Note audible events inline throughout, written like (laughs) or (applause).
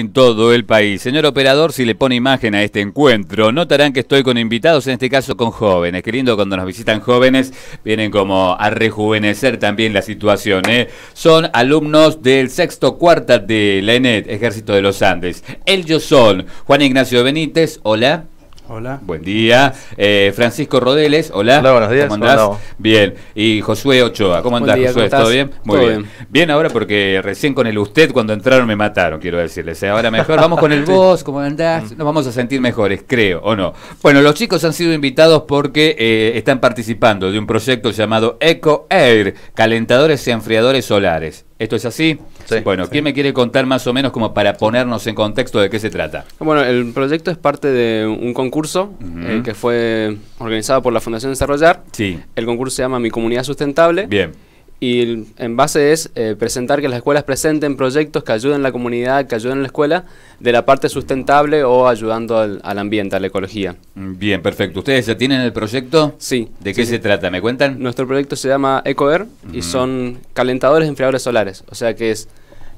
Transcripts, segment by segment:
en todo el país. Señor operador, si le pone imagen a este encuentro, notarán que estoy con invitados, en este caso con jóvenes. Qué lindo cuando nos visitan jóvenes, vienen como a rejuvenecer también la situación. ¿eh? Son alumnos del sexto cuarta de la ENET, Ejército de los Andes. Ellos son Juan Ignacio Benítez, hola. Hola. Buen día. Eh, Francisco Rodeles, hola. Hola, buenos días. ¿Cómo andás? Bien. Y Josué Ochoa, ¿cómo andás, Josué? ¿Todo bien? Muy bien. bien. ahora porque recién con el usted cuando entraron me mataron, quiero decirles. ¿eh? Ahora mejor vamos con el vos, ¿cómo andás? Mm. Nos vamos a sentir mejores, creo, ¿o no? Bueno, los chicos han sido invitados porque eh, están participando de un proyecto llamado Eco Air, calentadores y enfriadores solares. ¿Esto es así? bueno, ¿quién me quiere contar más o menos como para ponernos en contexto de qué se trata? Bueno, el proyecto es parte de un concurso eh, que fue organizado por la Fundación Desarrollar. Sí. El concurso se llama Mi Comunidad Sustentable. Bien. Y en base es eh, presentar que las escuelas presenten proyectos que ayuden a la comunidad, que ayuden a la escuela, de la parte sustentable o ayudando al, al ambiente, a la ecología. Bien, perfecto. ¿Ustedes ya tienen el proyecto? Sí. ¿De qué se trata? ¿Me cuentan? Nuestro proyecto se llama Ecoer y son calentadores enfriadores solares. O sea que es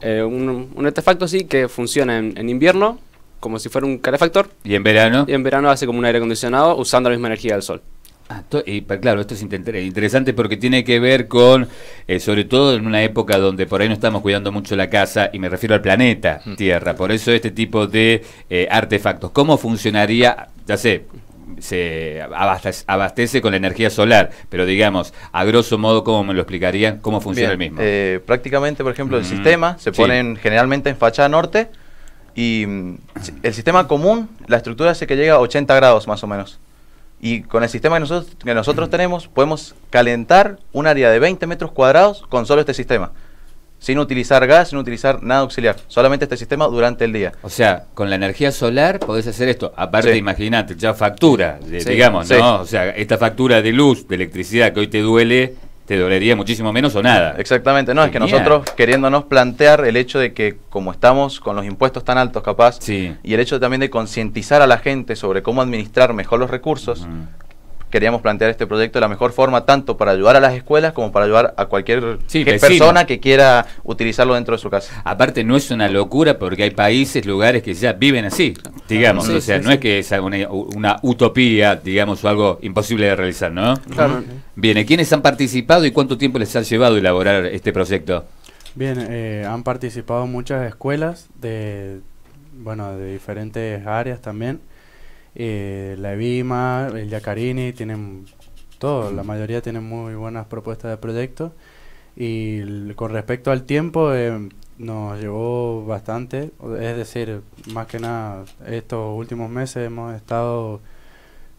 eh, un, artefacto sí que funciona en, en invierno como si fuera un calefactor. ¿Y en verano? Y en verano hace como un aire acondicionado usando la misma energía del sol. Ah, claro, esto es interesante porque tiene que ver con, eh, sobre todo en una época donde por ahí no estamos cuidando mucho la casa, y me refiero al planeta mm. Tierra, por eso este tipo de eh, artefactos. ¿Cómo funcionaría, ya sé, se abastece, con la energía solar, pero digamos, a grosso modo, ¿cómo me lo explicarían? ¿Cómo funciona el mismo? Eh, prácticamente, por ejemplo, el mm, sistema se ponen generalmente en fachada norte y mm, el sistema común, la estructura hace que llega a 80 grados más o menos. Y con el sistema que nosotros, que nosotros tenemos, podemos calentar un área de 20 metros cuadrados con solo este sistema. Sin utilizar gas, sin utilizar nada auxiliar. Solamente este sistema durante el día. O sea, con la energía solar podés hacer esto. Aparte, imaginate, imagínate, ya factura, digamos, ¿no? O sea, esta factura de luz, de electricidad que hoy te duele te dolería muchísimo menos o nada. Exactamente, no, es que nosotros queriéndonos plantear el hecho de que como estamos con los impuestos tan altos capaz, y el hecho también de concientizar a la gente sobre cómo administrar mejor los recursos, queríamos plantear este proyecto de la mejor forma, tanto para ayudar a las escuelas como para ayudar a cualquier persona que quiera utilizarlo dentro de su casa. Aparte, no es una locura porque hay países, lugares que ya viven así, digamos. o sea, no es que sea una, utopía, digamos, o algo imposible de realizar, ¿no? Claro. Bien, ¿quiénes han participado y cuánto tiempo les ha llevado elaborar este proyecto? Bien, eh, han participado muchas escuelas de, bueno, de diferentes áreas también eh, la Evima, el Yacarini, tienen todo, la mayoría tienen muy buenas propuestas de proyecto Y con respecto al tiempo, eh, nos llevó bastante, es decir, más que nada estos últimos meses hemos estado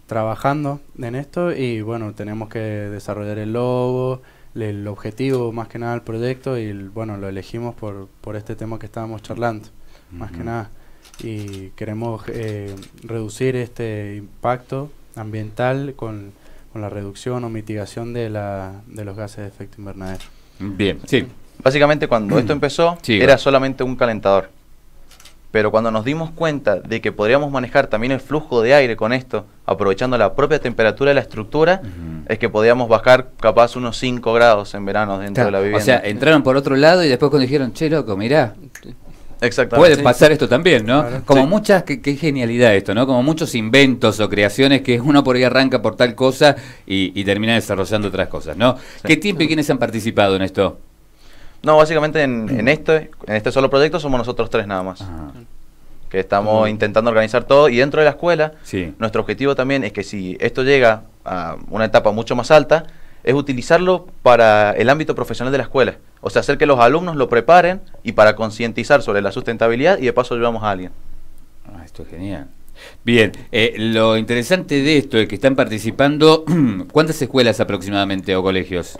trabajando en esto y bueno, tenemos que desarrollar el logo, el objetivo más que nada del proyecto y bueno, lo elegimos por, por este tema que estábamos charlando, más que nada y queremos eh, reducir este impacto ambiental con, la reducción o mitigación de, la, de los gases de efecto invernadero. Bien, sí. Básicamente cuando esto (clears throat) empezó era solamente un calentador. Pero cuando nos dimos cuenta de que podríamos manejar también el flujo de aire con esto, aprovechando la propia temperatura de la estructura, es que podíamos bajar capaz unos 5 grados en verano dentro de la vivienda. O sea, entraron por otro lado y después cuando dijeron, che, loco, mirá, Exactamente. Puede pasar esto también, ¿no? Como muchas, qué, genialidad esto, ¿no? Como muchos inventos o creaciones que uno por ahí arranca por tal cosa y, termina desarrollando otras cosas, ¿no? ¿Qué tiempo y quiénes han participado en esto? No, básicamente en, esto, este, en este solo proyecto somos nosotros tres nada más. Que estamos intentando organizar todo y dentro de la escuela, nuestro objetivo también es que si esto llega a una etapa mucho más alta, es utilizarlo para el ámbito profesional de la escuela. O sea, hacer que los alumnos lo preparen y para concientizar sobre la sustentabilidad y de paso llevamos a alguien. Ah, esto es genial. Bien, eh, lo interesante de esto es que están participando, (clears throat) ¿cuántas escuelas aproximadamente o colegios?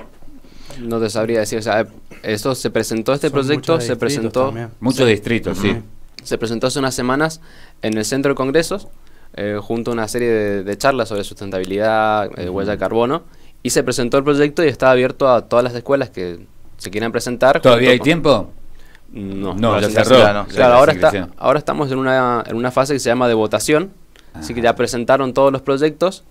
No te sabría decir, o sea, eso se presentó, este proyecto se presentó... Muchos distritos, sí. Se presentó hace unas semanas en el Centro de Congresos, eh, junto a una serie de, charlas sobre sustentabilidad, eh, huella de carbono, y se presentó el proyecto y está abierto a todas las escuelas que se quieren presentar. ¿Todavía hay tiempo? No, ya cerró. ahora, estamos en una, en una fase que se llama de votación. Así que ya ah. presentaron todos los proyectos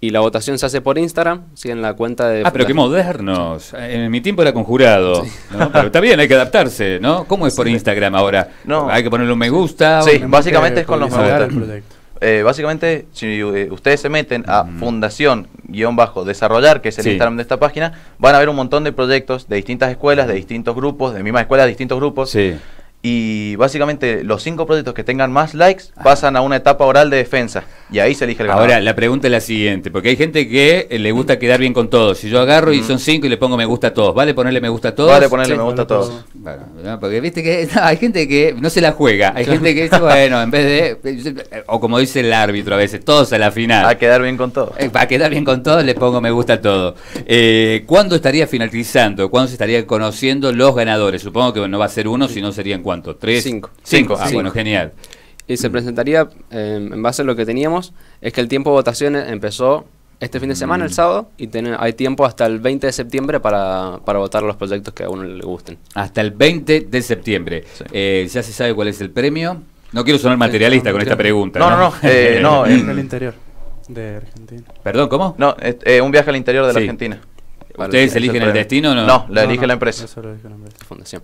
y la votación se hace por Instagram, ¿sí? en la cuenta de... Ah, pero qué modernos. En mi tiempo era conjurado. jurado, Pero está bien, hay que adaptarse, ¿no? ¿Cómo es por Instagram ahora? No. Hay que ponerle un me gusta. Sí, básicamente es con los me gusta. Eh, básicamente, si eh, ustedes se meten a fundación-desarrollar, que es el Instagram de esta página, van a ver un montón de proyectos de distintas escuelas, de distintos grupos, de mismas escuelas, de distintos grupos. Sí. Y básicamente los cinco proyectos que tengan más likes pasan a una etapa oral de defensa. Y ahí se elige el ganador. Ahora, la pregunta es la siguiente, porque hay gente que eh, le gusta quedar bien con todos. Si yo agarro y son cinco y le pongo me gusta a todos, ¿vale ponerle me gusta a todos? Vale ponerle me gusta a todos. porque viste que hay gente que no se la juega. Hay gente que dice, bueno, en vez de... Eh, o como dice el árbitro a veces, todos a la final. A quedar bien con todos. para eh, quedar bien con todos le pongo me gusta a todos. ¿Cuándo estaría finalizando? ¿Cuándo se estaría conociendo los ganadores? Supongo que no va a ser uno, no serían cuatro cuánto? ¿Tres? Cinco. Cinco. Ah, bueno, genial. Y se presentaría em, en base a lo que teníamos, es que el tiempo de votaciones empezó este fin de semana, el mm. sábado, y hay tiempo hasta el 20 de septiembre para, votar los proyectos que a uno le gusten. Hasta el 20 de septiembre. Eh, ya se sabe cuál es el premio. No quiero sonar materialista con esta pregunta. No, no, no. en eh, (laughs) el interior de Argentina. ¿Perdón, cómo? No, eh, un viaje al interior de la Argentina. ¿Ustedes eligen el, destino o no? No, la elige la empresa. Eso elige la empresa. Fundación.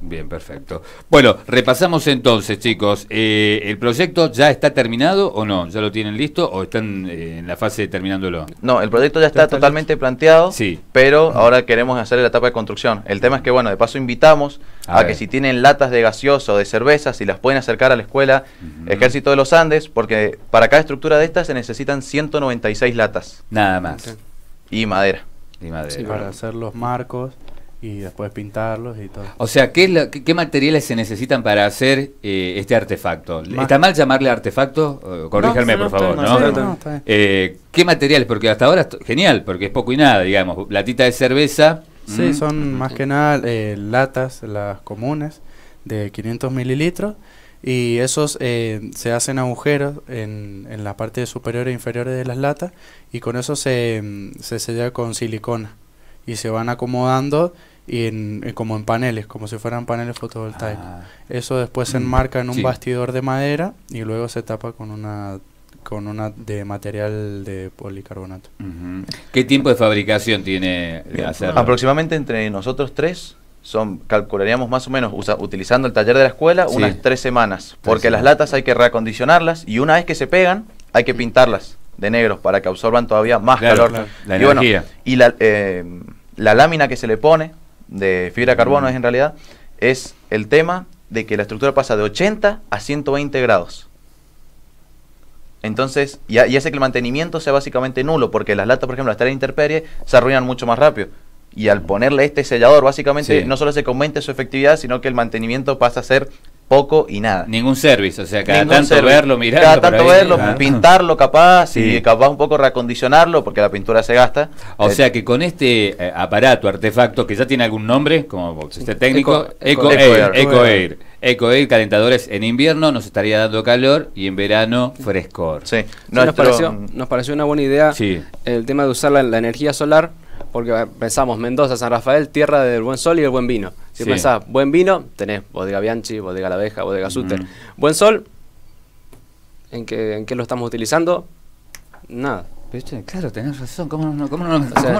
Bien, perfecto. Bueno, repasamos entonces, chicos. Eh, ¿El proyecto ya está terminado o no? ¿Ya lo tienen listo o están eh, en la fase de terminándolo? No, el proyecto ya está totalmente planteado, sí. pero ahora queremos hacer la etapa de construcción. El tema es que, bueno, de paso invitamos a, que si tienen latas de gaseoso o de cerveza, si las pueden acercar a la escuela Ejército de los Andes, porque para cada estructura de estas se necesitan 196 latas. Nada más. Y madera. Y madera. Sí, para hacer los marcos y después pintarlos y todo. O sea, ¿qué, materiales se necesitan para hacer eh, este artefacto? ¿Está mal llamarle artefacto? Corríjame, por favor. ¿no? Eh, ¿Qué materiales? Porque hasta ahora, genial, porque es poco y nada, digamos. ¿Latita de cerveza. Sí, son más que nada eh, latas, las comunes, de 500 mililitros. Y esos se hacen agujeros en, la parte superior e inferior de las latas y con eso se sella con silicona y se van acomodando y como en paneles, como si fueran paneles fotovoltaicos. Ah. Eso después se mm, enmarca en un bastidor de madera y luego se tapa con una con una de material de policarbonato. ¿Qué tiempo de fabricación tiene de Aproximadamente entre nosotros tres son calcularíamos más o menos utilizando el taller de la escuela unas tres semanas, porque las latas hay que reacondicionarlas y una vez que se pegan hay que pintarlas de negro para que absorban todavía más calor. La y energía. y la, eh, la lámina que se le pone de fibra de carbono es en realidad, es el tema de que la estructura pasa de 80 a 120 grados. Entonces, y, hace que el mantenimiento sea básicamente nulo, porque las latas, por ejemplo, las estar en intemperie, se arruinan mucho más rápido. Y al ponerle este sellador, básicamente, no solo se comente su efectividad, sino que el mantenimiento pasa a ser poco y nada. Ningún servicio, o sea, cada tanto verlo, mirarlo. Cada tanto verlo, pintarlo capaz y capaz un poco reacondicionarlo porque la pintura se gasta. O eh, sea que con este eh, aparato, artefacto, que ya tiene algún nombre, como este técnico, Eco, Air, Eco calentadores en invierno, nos estaría dando calor y en verano frescor. Sí, nos, pareció, una buena idea el tema de usar la, la energía solar porque ah, pensamos Mendoza, San Rafael, tierra del buen sol y el buen vino. Si sí. pensás, buen vino, tenés bodega Bianchi, bodega La Abeja, bodega súter, mm. Buen sol, ¿en qué, ¿en qué lo estamos utilizando? Nada. claro, tenés razón. ¿Cómo no,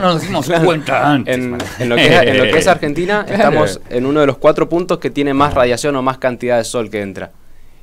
nos dimos cuenta antes? En, lo que, es, (laughs) Argentina, estamos en uno de los cuatro puntos que tiene más radiación o más cantidad de sol que entra.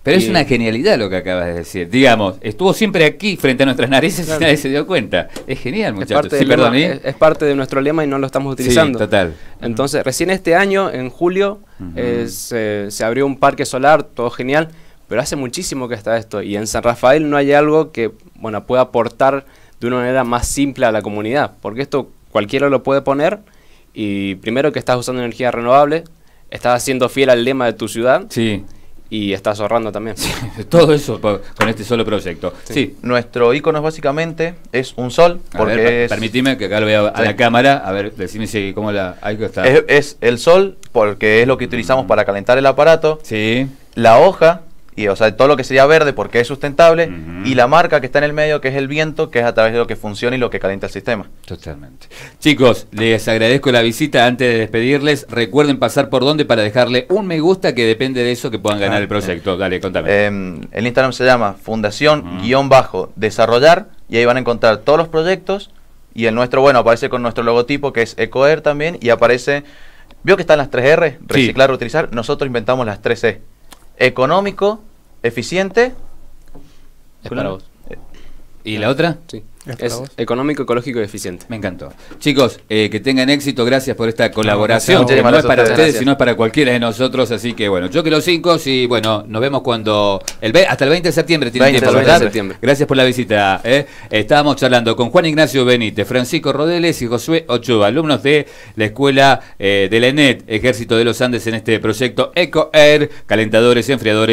Pero es una genialidad lo que acabas de decir. Digamos, estuvo siempre aquí frente a nuestras narices y nadie se dio cuenta. Es genial, muchachos. ¿eh? Es parte, es, parte de nuestro lema y no lo estamos utilizando. Sí, total. Entonces, recién este año, en julio, eh, se, abrió un parque solar, todo genial, pero hace muchísimo que está esto. Y en San Rafael no hay algo que bueno, pueda aportar de una manera más simple a la comunidad, porque esto cualquiera lo puede poner y primero que estás usando energía renovable, estás siendo fiel al lema de tu ciudad. Sí y está ahorrando también. (laughs) todo eso con este solo proyecto. Sí, nuestro icono básicamente es un sol. Permitime que acá lo vea a, la cámara. A ver, decime si cómo la. Ahí está. Es, es, el sol porque es lo que utilizamos mm. para calentar el aparato. Sí. La hoja y o sea, todo lo que sería verde porque es sustentable y la marca que está en el medio que es el viento, que es a través de lo que funciona y lo que calienta el sistema. Totalmente. Chicos, les agradezco la visita. Antes de despedirles, recuerden pasar por donde para dejarle un me gusta que depende de eso que puedan ganar el ah, proyecto. Eh, Dale, contame. Em, el Instagram se llama fundación-desarrollar bajo desarrollar y ahí van a encontrar todos los proyectos y el nuestro, bueno, aparece con nuestro logotipo que es ecoer también y aparece... Vio que están las 3 R, reciclar, utilizar, reutilizar. Nosotros inventamos las 3 C. E económico, eficiente. ¿Y la otra? Sí. Es económico, ecológico y eficiente. Me encantó. Chicos, eh, que tengan éxito. Gracias por esta colaboración. no es para ustedes, sino es para cualquiera de nosotros. Así que bueno, yo que los cinco. Y bueno, nos vemos cuando. El, hasta el 20 de septiembre tiene tiempo, 20 de septiembre. Gracias por la visita. ¿eh? Estábamos charlando con Juan Ignacio Benítez, Francisco Rodeles y Josué Ochoa, alumnos de la Escuela eh, de la ENET, Ejército de los Andes, en este proyecto EcoAir, calentadores, enfriadores.